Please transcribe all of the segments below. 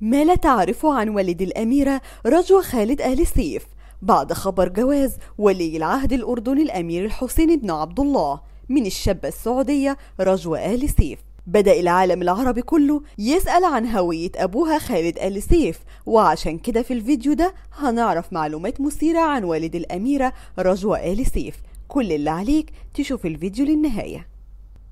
ما لا تعرفه عن والد الأميرة رجوى خالد آل سيف بعد خبر جواز ولي العهد الأردني الأمير الحسين بن عبد الله من الشابة السعودية رجوى آل سيف بدأ العالم العربي كله يسأل عن هوية أبوها خالد آل سيف وعشان كده في الفيديو ده هنعرف معلومات مثيرة عن والد الأميرة رجوى آل سيف كل اللي عليك تشوف الفيديو للنهاية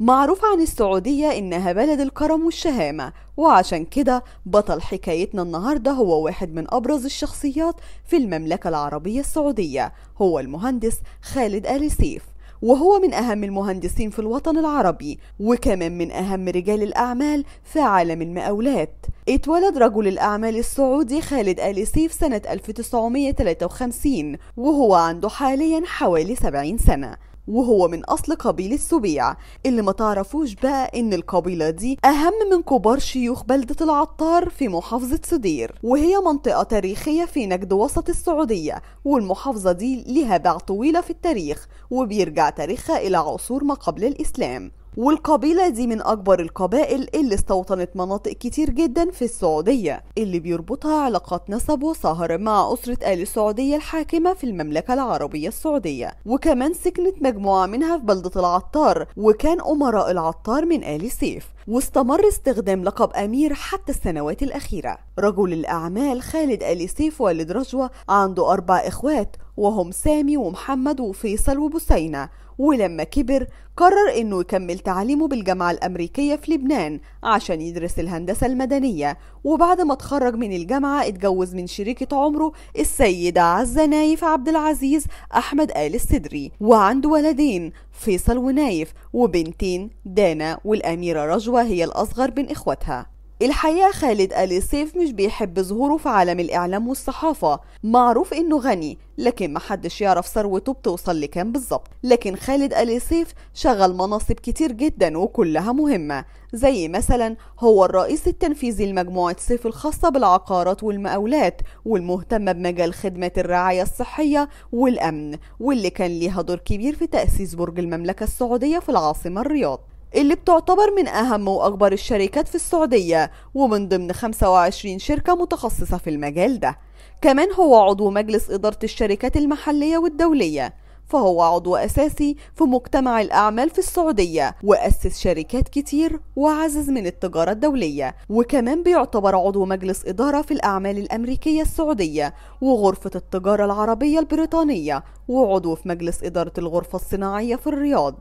معروف عن السعودية إنها بلد الكرم والشهامة وعشان كده بطل حكايتنا النهاردة هو واحد من أبرز الشخصيات في المملكة العربية السعودية هو المهندس خالد آل سيف وهو من أهم المهندسين في الوطن العربي وكمان من أهم رجال الأعمال في عالم المقاولات اتولد رجل الأعمال السعودي خالد آل سيف سنة 1953 وهو عنده حاليا حوالي 70 سنة وهو من أصل قبيلة سبيع اللي ما تعرفوش بقى إن القبيلة دي أهم من كبار شيوخ بلدة العطار في محافظة سدير وهي منطقة تاريخية في نجد وسط السعودية والمحافظة دي لها باع طويلة في التاريخ وبيرجع تاريخها إلى عصور ما قبل الإسلام والقبيلة دي من أكبر القبائل اللي استوطنت مناطق كتير جدا في السعودية اللي بيربطها علاقات نسب وصهر مع أسرة آل السعودية الحاكمة في المملكة العربية السعودية وكمان سكنت مجموعة منها في بلدة العطار وكان أمراء العطار من آل سيف واستمر استخدام لقب أمير حتى السنوات الأخيرة رجل الأعمال خالد آل سيف والد رجوة عنده أربع إخوات وهم سامي ومحمد وفيصل وبسينة ولما كبر قرر انه يكمل تعليمه بالجامعة الامريكية في لبنان عشان يدرس الهندسة المدنية وبعد ما اتخرج من الجامعة اتجوز من شريكة عمره السيدة عزة نايف عبد العزيز احمد آل السدري وعنده ولدين فيصل ونايف وبنتين دانا والأميرة رجوة هي الأصغر من إخوتها الحقيقة خالد آل سيف مش بيحب ظهوره في عالم الإعلام والصحافة معروف إنه غني لكن محدش يعرف ثروته بتوصل لكام بالظبط لكن خالد آل سيف شغل مناصب كتير جدا وكلها مهمة زي مثلا هو الرئيس التنفيذي لمجموعة سيف الخاصة بالعقارات والمقاولات والمهتمة بمجال خدمة الرعاية الصحية والأمن واللي كان ليها دور كبير في تأسيس برج المملكة السعودية في العاصمة الرياض اللي بتعتبر من أهم وأكبر الشركات في السعودية ومن ضمن 25 شركة متخصصة في المجال ده كمان هو عضو مجلس إدارة الشركات المحلية والدولية فهو عضو أساسي في مجتمع الأعمال في السعودية وأسس شركات كتير وعزز من التجارة الدولية وكمان بيعتبر عضو مجلس إدارة في الأعمال الأمريكية السعودية وغرفة التجارة العربية البريطانية وعضو في مجلس إدارة الغرفة الصناعية في الرياض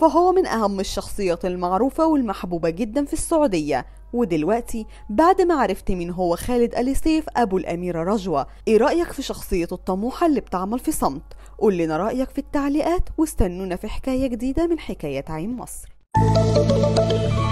فهو من أهم الشخصيات المعروفة والمحبوبة جدا في السعودية ودلوقتي بعد ما عرفت مين هو خالد ألي سيف أبو الأميرة رجوة إيه رأيك في شخصيته الطموحة اللي بتعمل في صمت قول لنا رأيك في التعليقات واستنونا في حكاية جديدة من حكاية عين مصر